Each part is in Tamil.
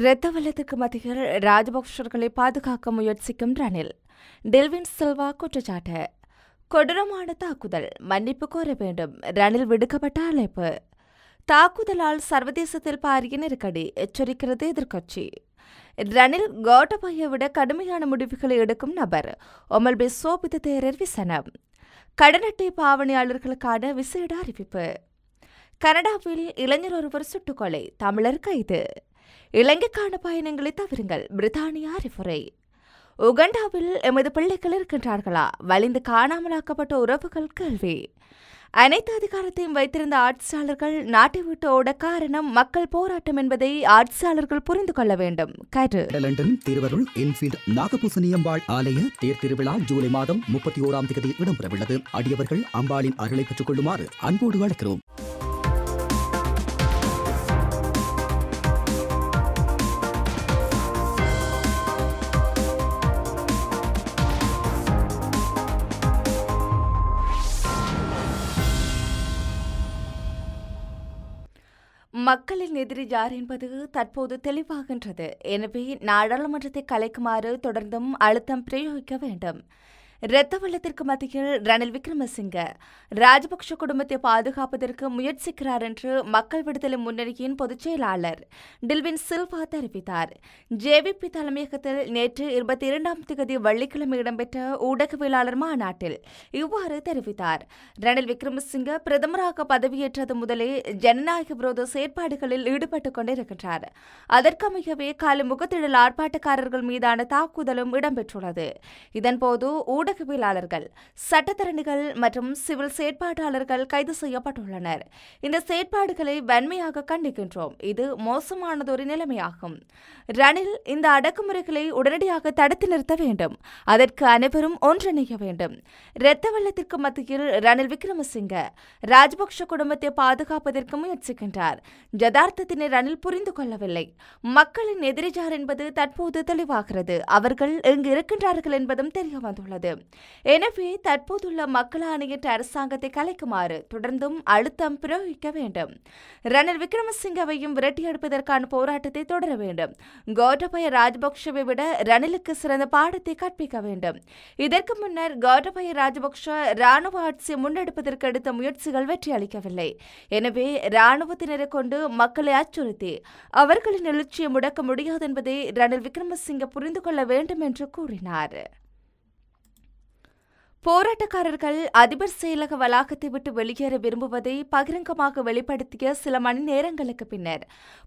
இரத்த வெள்ளத்திற்கு மத்தியில் ராஜபக்சர்களை பாதுகாக்க முயற்சிக்கும் ரணில் டெல்வின் சில்வா குற்றச்சாட்டு கொடூரமான தாக்குதல் மன்னிப்பு கோர வேண்டும் ரணில் விடுக்கப்பட்ட அழைப்பு தாக்குதலால் சர்வதேசத்தில் பாரிய நெருக்கடி எச்சரிக்கிறது எதிர்க்கட்சி ரணில் கோட்டபாயை விட கடுமையான முடிவுகளை எடுக்கும் நபர் ஒமல்பே சோபித தேரர் விசனம் கடனட்டை பாவனையாளர்களுக்கான விசேட அறிவிப்பு கனடாவில் இளைஞர் ஒருவர் சுட்டுக்கொலை தமிழர் கைது இலங்கைக்கான பயணங்களை தவிருங்கள் பிரித்தானியா ரிஃபரே உகண்டாவில் எமது பிள்ளைகள் இருக்கின்றார்களா வலிந்து காணாமலாக்கப்பட்ட உறவுகள் கேள்வி அனைத்து அதிகாரத்தையும் வைத்திருந்த ஆட்சியாளர்கள் நாட்டை விட்டு ஓட காரணம் மக்கள் போராட்டம் என்பதை ஆட்சியாளர்கள் புரிந்து கொள்ள வேண்டும் கரு திருவருள் என்ஃபீல்ட் நாகபூசணியம்பாள் ஆலய தேர் திருவிழா ஜூலை மாதம் முப்பத்தி ஓராம் தேதி இடம்பெறவுள்ளது அடியவர்கள் அம்பாளின் அருளை பெற்றுக் கொள்ளுமாறு அன்போடு வழக்கிறோம் மக்களின் எதிரி யார் என்பது தற்போது தெளிவாகின்றது எனவே நாடாளுமன்றத்தை கலைக்குமாறு தொடர்ந்தும் அழுத்தம் பிரயோகிக்க வேண்டும் இரத்த வெள்ளத்திற்கு மத்தியில் ரணில் விக்ரமசிங்க ராஜபக்ஷ குடும்பத்தை பாதுகாப்பதற்கு முயற்சிக்கிறார் என்று மக்கள் விடுதலை முன்னணியின் பொதுச் செயலாளர் டில்வின் சில்வா தெரிவித்தார் ஜேவிபி தலைமையகத்தில் நேற்று இருபத்தி இரண்டாம் தேதி வெள்ளிக்கிழமை இடம்பெற்ற ஊடகவியலாளர் மாநாட்டில் இவ்வாறு தெரிவித்தார் ரணில் விக்ரமசிங்க பிரதமராக பதவியேற்றது முதலே ஜனநாயக விரோத செயற்பாடுகளில் ஈடுபட்டுக் கொண்டிருக்கின்றார் அதற்கமையவே காலை முகத்திடல் ஆர்ப்பாட்டக்காரர்கள் மீதான தாக்குதலும் இடம்பெற்றுள்ளது இதன்போது ஊடக ஊடகவியலாளர்கள் சட்டத்தரணிகள் மற்றும் சிவில் செயற்பாட்டாளர்கள் கைது செய்யப்பட்டுள்ளனர் இந்த செயற்பாடுகளை வன்மையாக கண்டிக்கின்றோம் இது மோசமானதொரு நிலைமையாகும் ரணில் இந்த அடக்குமுறைகளை உடனடியாக தடுத்து நிறுத்த வேண்டும் அதற்கு அனைவரும் ஒன்றிணைய வேண்டும் இரத்த வெள்ளத்திற்கு மத்தியில் ரணில் விக்ரமசிங்க ராஜபக்ஷ குடும்பத்தை பாதுகாப்பதற்கு முயற்சிக்கின்றார் ஜதார்த்தத்தினை ரணில் புரிந்து கொள்ளவில்லை மக்களின் எதிரிஜார் என்பது தற்போது தெளிவாகிறது அவர்கள் இங்கு இருக்கின்றார்கள் என்பதும் தெரிய வந்துள்ளது எனவே தற்போதுள்ள மக்களாணையற்ற அரசாங்கத்தை கலைக்குமாறு தொடர்ந்தும் அழுத்தம் பிரயோகிக்க வேண்டும் ரணில் விக்ரமசிங்கவையும் விரட்டியெடுப்பதற்கான போராட்டத்தை தொடர வேண்டும் கோட்டபய ராஜபக்ஷவை விட ரணிலுக்கு சிறந்த பாடத்தை கற்பிக்க வேண்டும் இதற்கு முன்னர் கோட்டபய ராஜபக்ஷ ராணுவ ஆட்சி முன்னெடுப்பதற்கு எடுத்த முயற்சிகள் வெற்றி அளிக்கவில்லை எனவே ராணுவத்தினரை கொண்டு மக்களை அச்சுறுத்தி அவர்களின் எழுச்சியை முடக்க முடியாது என்பதை ரணில் விக்ரமசிங்க புரிந்து கொள்ள வேண்டும் என்று கூறினார் போராட்டக்காரர்கள் அதிபர் செயலக வளாகத்தை விட்டு வெளியேற விரும்புவதை பகிரங்கமாக வெளிப்படுத்திய சில மணி நேரங்களுக்கு பின்னர்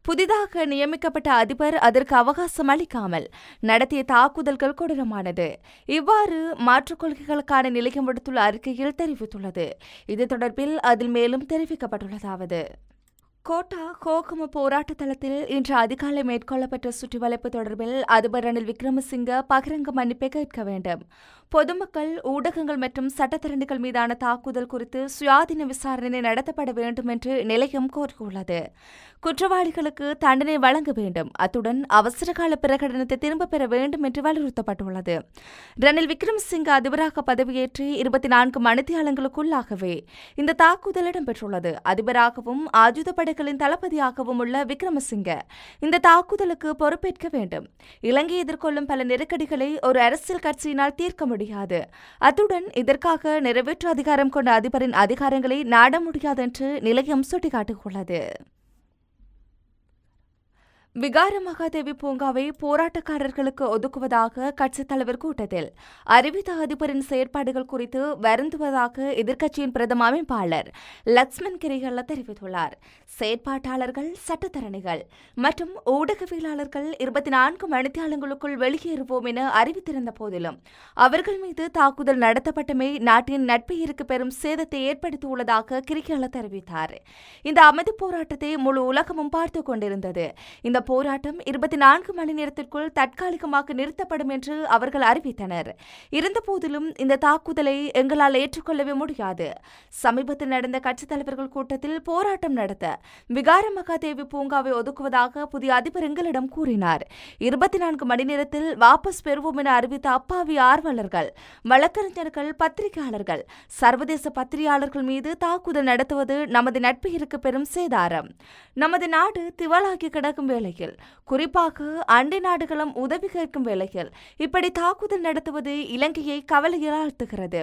புதிதாக நியமிக்கப்பட்ட அதிபர் அதற்கு அவகாசம் அளிக்காமல் நடத்திய தாக்குதல்கள் கொடூரமானது இவ்வாறு மாற்றுக் கொள்கைகளுக்கான நிலையம் விடுத்துள்ள அறிக்கையில் தெரிவித்துள்ளது இது தொடர்பில் அதில் மேலும் தெரிவிக்கப்பட்டுள்ளதாவது கோட்டா கோகும போராட்ட தளத்தில் இன்று அதிகாலை மேற்கொள்ளப்பட்ட சுற்றிவளைப்பு தொடர்பில் அதிபர் ரணில் விக்ரமசிங்க பகிரங்க மன்னிப்பை கேட்க வேண்டும் பொதுமக்கள் ஊடகங்கள் மற்றும் சட்டத்திரண்டுகள் மீதான தாக்குதல் குறித்து சுயாதீன விசாரணை நடத்தப்பட வேண்டும் என்று நிலையம் கோரியுள்ளது குற்றவாளிகளுக்கு தண்டனை வழங்க வேண்டும் அத்துடன் அவசரகால பிரகடனத்தை திரும்பப் பெற வேண்டும் என்று வலியுறுத்தப்பட்டுள்ளது ரணில் விக்ரமசிங்க அதிபராக பதவியேற்று இருபத்தி நான்கு மணித்தியாலங்களுக்குள்ளாகவே இந்த தாக்குதல் இடம்பெற்றுள்ளது அதிபராகவும் ஆயுதப்படை படைகளின் தளபதியாகவும் உள்ள விக்ரமசிங்க இந்த தாக்குதலுக்கு பொறுப்பேற்க வேண்டும் இலங்கை எதிர்கொள்ளும் பல நெருக்கடிகளை ஒரு அரசியல் கட்சியினால் தீர்க்க முடியாது அத்துடன் இதற்காக நிறைவேற்று அதிகாரம் கொண்ட அதிபரின் அதிகாரங்களை நாட முடியாது என்று நிலையம் சுட்டிக்காட்டியுள்ளது விகார மகாதேவி பூங்காவை போராட்டக்காரர்களுக்கு ஒதுக்குவதாக கட்சித் தலைவர் கூட்டத்தில் அறிவித்த அதிபரின் செயற்பாடுகள் குறித்து வருந்துவதாக எதிர்க்கட்சியின் பிரதம அமைப்பாளர் லக்ஷ்மண் கிரிகல்ல தெரிவித்துள்ளார் செயற்பாட்டாளர்கள் சட்டத்தரணிகள் மற்றும் ஊடகவியலாளர்கள் இருபத்தி நான்கு மணித்தியாலங்களுக்குள் வெளியேறுவோம் என அறிவித்திருந்த போதிலும் அவர்கள் மீது தாக்குதல் நடத்தப்பட்டமை நாட்டின் நட்பெயருக்கு பெரும் சேதத்தை ஏற்படுத்தியுள்ளதாக கிரிகல்ல தெரிவித்தார் இந்த அமைதிப் போராட்டத்தை முழு உலகமும் பார்த்துக் கொண்டிருந்தது இந்த போராட்டம் இருபத்தி நான்கு மணி நேரத்திற்குள் தற்காலிகமாக நிறுத்தப்படும் என்று அவர்கள் அறிவித்தனர் இருந்தபோதிலும் இந்த தாக்குதலை எங்களால் ஏற்றுக்கொள்ளவே முடியாது சமீபத்தில் நடந்த கட்சித் தலைவர்கள் கூட்டத்தில் போராட்டம் நடத்த விகார மகாதேவி பூங்காவை ஒதுக்குவதாக புதிய அதிபர் எங்களிடம் கூறினார் இருபத்தி நான்கு மணி நேரத்தில் வாபஸ் பெறுவோம் என அறிவித்த அப்பாவி ஆர்வலர்கள் வழக்கறிஞர்கள் பத்திரிகையாளர்கள் சர்வதேச பத்திரிகையாளர்கள் மீது தாக்குதல் நடத்துவது நமது நட்பிற்கு பெரும் சேதாரம் நமது நாடு திவாலாகி கிடக்கும் வேளையில் வேளையில் குறிப்பாக அண்டை நாடுகளும் உதவி கேட்கும் வேலைகள் இப்படி தாக்குதல் நடத்துவது இலங்கையை கவலையாழ்த்துகிறது ஆழ்த்துகிறது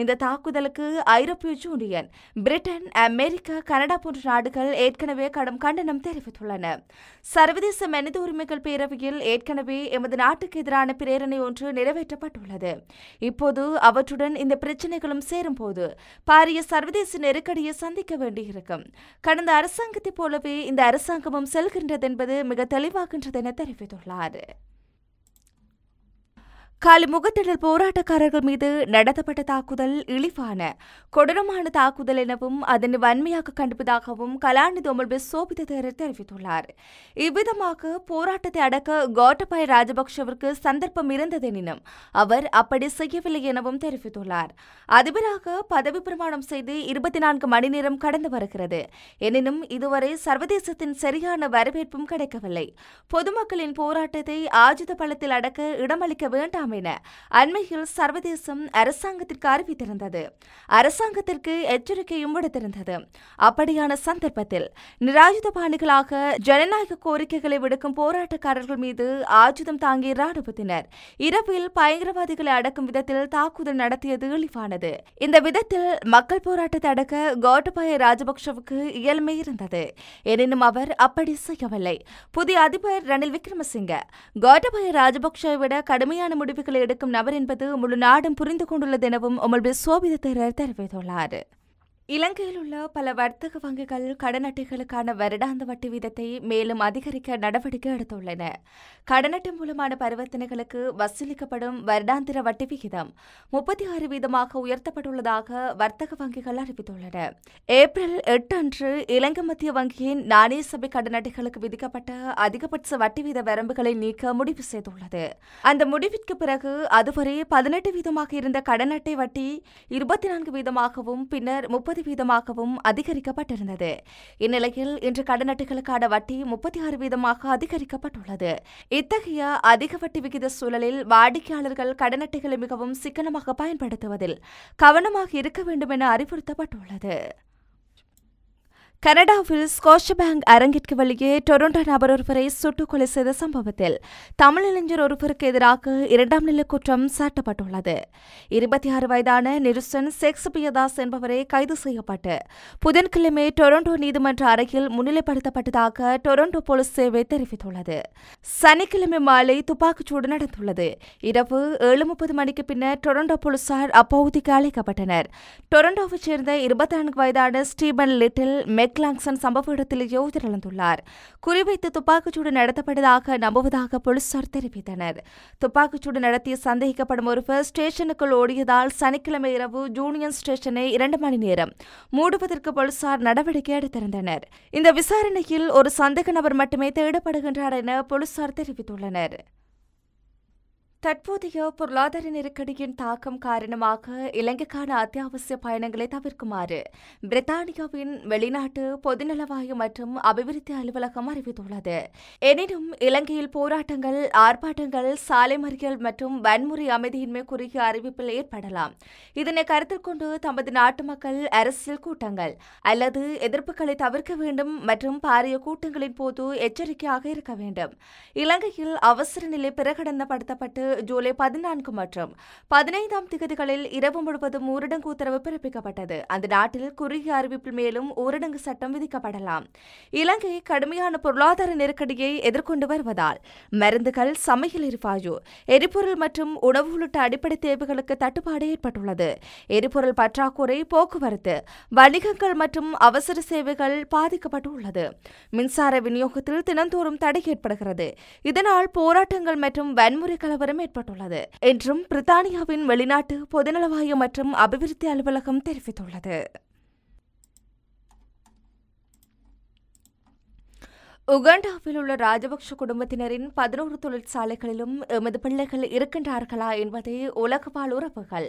இந்த தாக்குதலுக்கு ஐரோப்பிய யூனியன் பிரிட்டன் அமெரிக்கா கனடா போன்ற நாடுகள் ஏற்கனவே கடும் கண்டனம் தெரிவித்துள்ளன சர்வதேச மனித உரிமைகள் பேரவையில் ஏற்கனவே எமது நாட்டுக்கு எதிரான பிரேரணை ஒன்று நிறைவேற்றப்பட்டுள்ளது இப்போது அவற்றுடன் இந்த பிரச்சினைகளும் சேரும்போது பாரிய சர்வதேச நெருக்கடியை சந்திக்க வேண்டியிருக்கும் கடந்த அரசாங்கத்தைப் போலவே இந்த அரசாங்கமும் செல்கின்றது என்பது மிக தெளிவாகின்றது என தெரிவித்துள்ளார் காலிமுகத்திடல் போராட்டக்காரர்கள் மீது நடத்தப்பட்ட தாக்குதல் இழிவான கொடூரமான தாக்குதல் எனவும் அதனை வன்மையாக கண்டிப்பதாகவும் கலாநிதி ஒமல்பே சோபித தேரர் தெரிவித்துள்ளார் இவ்விதமாக போராட்டத்தை அடக்க கோட்டபாய ராஜபக்சவிற்கு சந்தர்ப்பம் இருந்ததெனினும் அவர் அப்படி செய்யவில்லை எனவும் தெரிவித்துள்ளார் அதிபராக பதவி பிரமாணம் செய்து இருபத்தி நான்கு மணி நேரம் கடந்து வருகிறது எனினும் இதுவரை சர்வதேசத்தின் சரியான வரவேற்பும் கிடைக்கவில்லை பொதுமக்களின் போராட்டத்தை ஆஜித பலத்தில் அடக்க இடமளிக்க வேண்டாம் வேண்டாம் என அண்மையில் சர்வதேசம் அரசாங்கத்திற்கு அறிவித்திருந்தது அரசாங்கத்திற்கு எச்சரிக்கையும் விடுத்திருந்தது அப்படியான சந்தர்ப்பத்தில் நிராயுதபாணிகளாக ஜனநாயக கோரிக்கைகளை விடுக்கும் போராட்டக்காரர்கள் மீது ஆயுதம் தாங்கிய ராணுவத்தினர் இரவில் பயங்கரவாதிகளை அடக்கும் விதத்தில் தாக்குதல் நடத்தியது இழிவானது இந்த விதத்தில் மக்கள் போராட்டத்தை அடக்க கோட்டபய ராஜபக்சவுக்கு இயல்மை இருந்தது எனினும் அவர் அப்படி செய்யவில்லை புதிய அதிபர் ரணில் விக்ரமசிங்க கோட்டபய ராஜபக்சவை விட கடுமையான முடிவு முடிவுகளை எடுக்கும் நபர் என்பது முழு நாடும் புரிந்து கொண்டுள்ளது எனவும் உமல் சோபித தெரிவித்துள்ளார் இலங்கையில் உள்ள பல வர்த்தக வங்கிகள் கடன் அட்டைகளுக்கான வருடாந்த வட்டி வீதத்தை மேலும் அதிகரிக்க நடவடிக்கை எடுத்துள்ளன கடன் அட்டை மூலமான பரிவர்த்தனைகளுக்கு வசூலிக்கப்படும் வருடாந்திர வட்டி விகிதம் முப்பத்தி ஆறு வீதமாக உயர்த்தப்பட்டுள்ளதாக வர்த்தக வங்கிகள் அறிவித்துள்ளன ஏப்ரல் எட்டு அன்று இலங்கை மத்திய வங்கியின் நாணய சபை கடன் அட்டைகளுக்கு விதிக்கப்பட்ட அதிகபட்ச வட்டி வீத வரம்புகளை நீக்க முடிவு செய்துள்ளது அந்த முடிவிற்கு பிறகு அதுவரை பதினெட்டு வீதமாக இருந்த கடன் அட்டை வட்டி இருபத்தி நான்கு வீதமாகவும் பின்னர் முப்பது சதவீதமாகவும் அதிகரிக்கப்பட்டிருந்தது இந்நிலையில் இன்று கடனட்டுகளுக்கான வட்டி முப்பத்தி ஆறு வீதமாக அதிகரிக்கப்பட்டுள்ளது இத்தகைய அதிக வட்டி விகித சூழலில் வாடிக்கையாளர்கள் கடனட்டைகளை மிகவும் சிக்கனமாக பயன்படுத்துவதில் கவனமாக இருக்க வேண்டும் என அறிவுறுத்தப்பட்டுள்ளது கனடாவில் ஸ்காட்ச் பேங்க் அரங்கிற்கு வெளியே டொரண்டோ நபர் ஒருவரை சுட்டுக்கொலை செய்த சம்பவத்தில் தமிழிளைஞர் ஒருவருக்கு எதிராக இரண்டாம் நிலை குற்றம் சாட்டப்பட்டுள்ளது இருபத்தி ஆறு வயதான நெருசன் செக்ஸ் பியதாஸ் என்பவரை கைது செய்யப்பட்டு புதன்கிழமை டொரண்டோ நீதிமன்ற அறையில் முன்னிலைப்படுத்தப்பட்டதாக டொரண்டோ போலீஸ் சேவை தெரிவித்துள்ளது சனிக்கிழமை மாலை துப்பாக்கிச்சூடு நடந்துள்ளது இரவு ஏழு முப்பது மணிக்கு பின்னர் டொரண்டோ போலீசார் அப்பகுதிக்கு அழைக்கப்பட்டனர் டொரண்டோவைச் சேர்ந்த இருபத்தி நான்கு வயதான ஸ்டீபன் லிட்டில் மெக் ஜெக்லாங்சன் சம்பவ இடத்திலேயே உயிரிழந்துள்ளார் குறிவைத்து துப்பாக்கிச்சூடு நடத்தப்பட்டதாக நம்புவதாக போலீசார் தெரிவித்தனர் துப்பாக்கிச்சூடு நடத்திய சந்தேகிக்கப்படும் ஒருவர் ஸ்டேஷனுக்குள் ஓடியதால் சனிக்கிழமை இரவு ஜூனியன் ஸ்டேஷனை இரண்டு மணி நேரம் மூடுவதற்கு போலீசார் நடவடிக்கை எடுத்திருந்தனர் இந்த விசாரணையில் ஒரு சந்தேக நபர் மட்டுமே தேடப்படுகின்றார் என போலீசார் தெரிவித்துள்ளனர் தற்போதைய பொருளாதார நெருக்கடியின் தாக்கம் காரணமாக இலங்கைக்கான அத்தியாவசிய பயணங்களை தவிர்க்குமாறு பிரித்தானியாவின் வெளிநாட்டு பொதுநலவாய மற்றும் அபிவிருத்தி அலுவலகம் அறிவித்துள்ளது எனினும் இலங்கையில் போராட்டங்கள் ஆர்ப்பாட்டங்கள் சாலை மறியல் மற்றும் வன்முறை அமைதியின்மை குறுகிய அறிவிப்பில் ஏற்படலாம் இதனை கருத்தில் கொண்டு தமது நாட்டு மக்கள் அரசியல் கூட்டங்கள் அல்லது எதிர்ப்புகளை தவிர்க்க வேண்டும் மற்றும் பாரிய கூட்டங்களின் போது எச்சரிக்கையாக இருக்க வேண்டும் இலங்கையில் அவசர நிலை பிரகடனப்படுத்தப்பட்டு ஜூலை பதினான்கு மற்றும் பதினைந்தாம் திகதிகளில் இரவு முழுவதும் ஊரடங்கு உத்தரவு பிறப்பிக்கப்பட்டது அந்த நாட்டில் குறுகிய அறிவிப்பில் மேலும் ஊரடங்கு சட்டம் விதிக்கப்படலாம் இலங்கை கடுமையான பொருளாதார நெருக்கடியை எதிர்கொண்டு வருவதால் மருந்துகள் சமையல் எரிவாயு எரிபொருள் மற்றும் உணவு உள்ளிட்ட அடிப்படை தேவைகளுக்கு தட்டுப்பாடு ஏற்பட்டுள்ளது எரிபொருள் பற்றாக்குறை போக்குவரத்து வணிகங்கள் மற்றும் அவசர சேவைகள் பாதிக்கப்பட்டுள்ளது மின்சார விநியோகத்தில் தினந்தோறும் தடை ஏற்படுகிறது இதனால் போராட்டங்கள் மற்றும் வன்முறை கலவரம் மேற்பட்டுள்ளது என்றும் பிரித்தானியாவின் வெளிநாட்டு பொதுநலவாய மற்றும் அபிவிருத்தி அலுவலகம் தெரிவித்துள்ளது உகாண்டாவில் உள்ள ராஜபக்ஷ குடும்பத்தினரின் பதினோரு தொழிற்சாலைகளிலும் எமது பிள்ளைகள் இருக்கின்றார்களா என்பதை உலகபால் உறவுகள்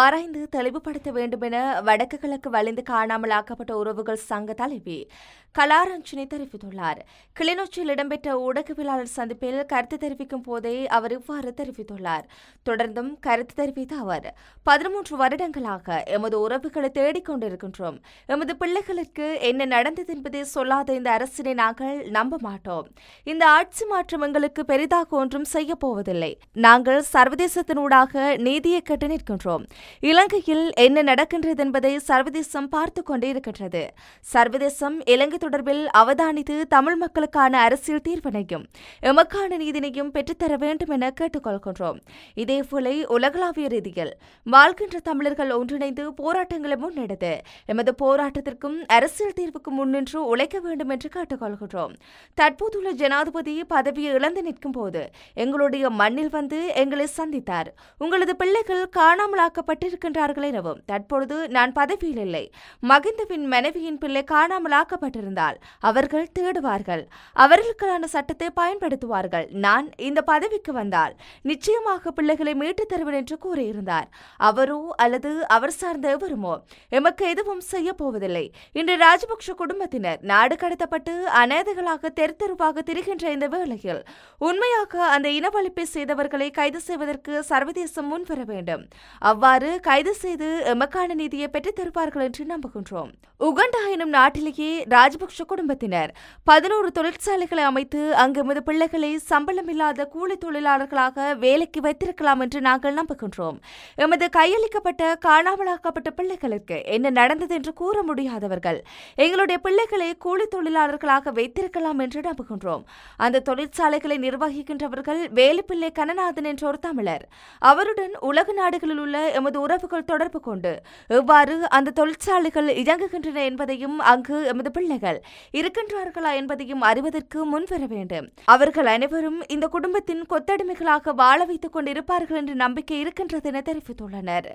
ஆராய்ந்து தெளிவுபடுத்த வேண்டும் என வடக்கு கிழக்கு வலிந்து காணாமல் ஆக்கப்பட்ட உறவுகள் சங்க தலைவி கலாரஞ்சினை தெரிவித்துள்ளார் கிளிநொச்சியில் இடம்பெற்ற ஊடகவியலாளர் சந்திப்பில் கருத்து தெரிவிக்கும் போதே அவர் இவ்வாறு தெரிவித்துள்ளார் தொடர்ந்தும் கருத்து தெரிவித்த அவர் பதிமூன்று வருடங்களாக எமது உறவுகளை தேடிக்கொண்டிருக்கின்றோம் எமது பிள்ளைகளுக்கு என்ன நடந்தது என்பதை சொல்லாத இந்த அரசினை நாங்கள் நம்ப மாட்டோம் இந்த ஆட்சி மாற்றம் எங்களுக்கு பெரிதாக ஒன்றும் செய்யப்போவதில்லை நாங்கள் சர்வதேசத்தினூடாக நீதியை கட்டு நிற்கின்றோம் இலங்கையில் என்ன நடக்கின்றது என்பதை சர்வதேசம் பார்த்து கொண்டே இருக்கின்றது சர்வதேசம் இலங்கை தொடர்பில் அவதானித்து தமிழ் மக்களுக்கான அரசியல் தீர்வினையும் எமக்கான நீதினையும் பெற்றுத்தர வேண்டும் என கேட்டுக்கொள்கின்றோம் இதேபோல உலகளாவிய ரீதியில் வாழ்கின்ற தமிழர்கள் ஒன்றிணைந்து போராட்டங்களை முன்னெடுத்து எமது போராட்டத்திற்கும் அரசியல் தீர்வுக்கு முன்னின்று உழைக்க வேண்டும் என்று கேட்டுக்கொள்கின்றோம் தற்போதுள்ள ஜனாதிபதி பதவியை இழந்து நிற்கும் போது எங்களுடைய மண்ணில் வந்து எங்களை சந்தித்தார் உங்களது பிள்ளைகள் காணாமலாக்கப்பட்டிருக்கின்றார்கள் எனவும் தற்பொழுது நான் பதவியில் இல்லை மகிந்தவின் மனைவியின் பிள்ளை காணாமலாக்கப்பட்டிருந்தார் இருந்தால் அவர்கள் தேடுவார்கள் அவர்களுக்கான சட்டத்தை பயன்படுத்துவார்கள் நான் இந்த பதவிக்கு வந்தால் நிச்சயமாக பிள்ளைகளை மீட்டுத் தருவேன் என்று கூறியிருந்தார் அவரோ அல்லது அவர் சார்ந்த எவருமோ எமக்கு எதுவும் செய்ய போவதில்லை இன்று ராஜபக்ஷ குடும்பத்தினர் நாடு கடத்தப்பட்டு அநேதைகளாக தெரு தெருவாக திரிகின்ற இந்த வேளையில் உண்மையாக அந்த இனவழிப்பை செய்தவர்களை கைது செய்வதற்கு சர்வதேசம் முன்வர வேண்டும் அவ்வாறு கைது செய்து எமக்கான நிதியை பெற்றுத் தருவார்கள் என்று நம்புகின்றோம் உகண்டா எனும் நாட்டிலேயே ராஜபக்ஷ ராஜபக்ஷ குடும்பத்தினர் பதினோரு தொழிற்சாலைகளை அமைத்து அங்கிருந்து பிள்ளைகளை சம்பளமில்லாத கூலி தொழிலாளர்களாக வேலைக்கு வைத்திருக்கலாம் என்று நாங்கள் நம்புகின்றோம் எமது கையளிக்கப்பட்ட காணாமலாக்கப்பட்ட பிள்ளைகளுக்கு என்ன நடந்தது என்று கூற முடியாதவர்கள் எங்களுடைய பிள்ளைகளை கூலி தொழிலாளர்களாக வைத்திருக்கலாம் என்று நம்புகின்றோம் அந்த தொழிற்சாலைகளை நிர்வகிக்கின்றவர்கள் வேலுப்பிள்ளை கனநாதன் என்ற ஒரு தமிழர் அவருடன் உலக நாடுகளில் உள்ள எமது உறவுகள் தொடர்பு கொண்டு எவ்வாறு அந்த தொழிற்சாலைகள் இயங்குகின்றன என்பதையும் அங்கு எமது பிள்ளைகள் நபர்கள் இருக்கின்றார்களா என்பதையும் அறிவதற்கு முன்வர வேண்டும் அவர்கள் அனைவரும் இந்த குடும்பத்தின் கொத்தடிமைகளாக வாழ வைத்துக் கொண்டிருப்பார்கள் என்ற நம்பிக்கை இருக்கின்றது என தெரிவித்துள்ளனர்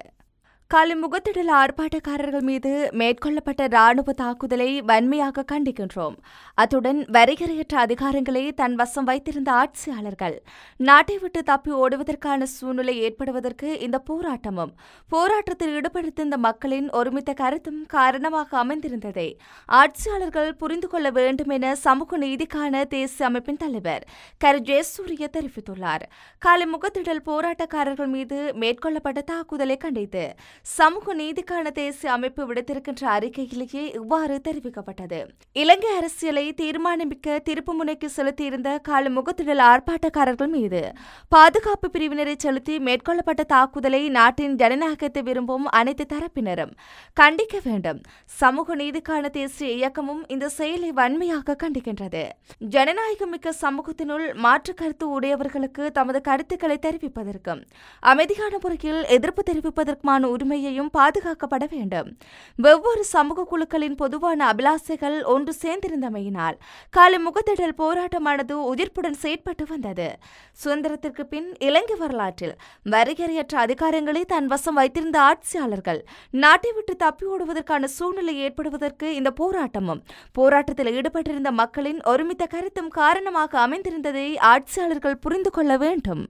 கலிமுகத்திடல் ஆர்ப்பாட்டக்காரர்கள் மீது மேற்கொள்ளப்பட்ட ராணுவ தாக்குதலை வன்மையாக கண்டிக்கின்றோம் அத்துடன் வரிகரையற்ற அதிகாரங்களை தன் வசம் வைத்திருந்த ஆட்சியாளர்கள் நாட்டை விட்டு தப்பி ஓடுவதற்கான சூழ்நிலை ஏற்படுவதற்கு இந்த போராட்டமும் போராட்டத்தில் ஈடுபடுத்திருந்த மக்களின் ஒருமித்த கருத்தும் காரணமாக அமைந்திருந்ததை ஆட்சியாளர்கள் புரிந்து கொள்ள வேண்டும் என சமூக நீதிக்கான தேசிய அமைப்பின் தலைவர் கரு ஜெயசூரிய தெரிவித்துள்ளார் கலிமுகத்திடல் போராட்டக்காரர்கள் மீது மேற்கொள்ளப்பட்ட தாக்குதலை கண்டித்து சமூக நீதிக்கான தேசிய அமைப்பு விடுத்திருக்கின்ற அறிக்கையிலேயே இவ்வாறு தெரிவிக்கப்பட்டது இலங்கை அரசியலை தீர்மானமிக்க திருப்பு முனைக்கு செலுத்தியிருந்த கால முகத்திடல் ஆர்ப்பாட்டக்காரர்கள் மீது பாதுகாப்பு பிரிவினரை செலுத்தி மேற்கொள்ளப்பட்ட தாக்குதலை நாட்டின் ஜனநாயகத்தை விரும்பும் அனைத்து தரப்பினரும் கண்டிக்க வேண்டும் சமூக நீதிக்கான தேசிய இயக்கமும் இந்த செயலை வன்மையாக கண்டிக்கின்றது ஜனநாயகமிக்க சமூகத்தினுள் மாற்று கருத்து உடையவர்களுக்கு தமது கருத்துக்களை தெரிவிப்பதற்கும் அமைதியான முறையில் எதிர்ப்பு தெரிவிப்பதற்குமான உரிமை உரிமையையும் பாதுகாக்கப்பட வேண்டும் வெவ்வேறு சமூக குழுக்களின் பொதுவான அபிலாசைகள் ஒன்று சேர்ந்திருந்தமையினால் காலை முகத்திடல் போராட்டமானது உயிர்ப்புடன் செயற்பட்டு வந்தது சுதந்திரத்திற்கு பின் இலங்கை வரலாற்றில் வரையறையற்ற அதிகாரங்களை தன் வசம் வைத்திருந்த ஆட்சியாளர்கள் நாட்டை விட்டு தப்பி ஓடுவதற்கான சூழ்நிலை ஏற்படுவதற்கு இந்த போராட்டமும் போராட்டத்தில் ஈடுபட்டிருந்த மக்களின் ஒருமித்த கருத்தும் காரணமாக அமைந்திருந்ததை ஆட்சியாளர்கள் புரிந்து கொள்ள வேண்டும்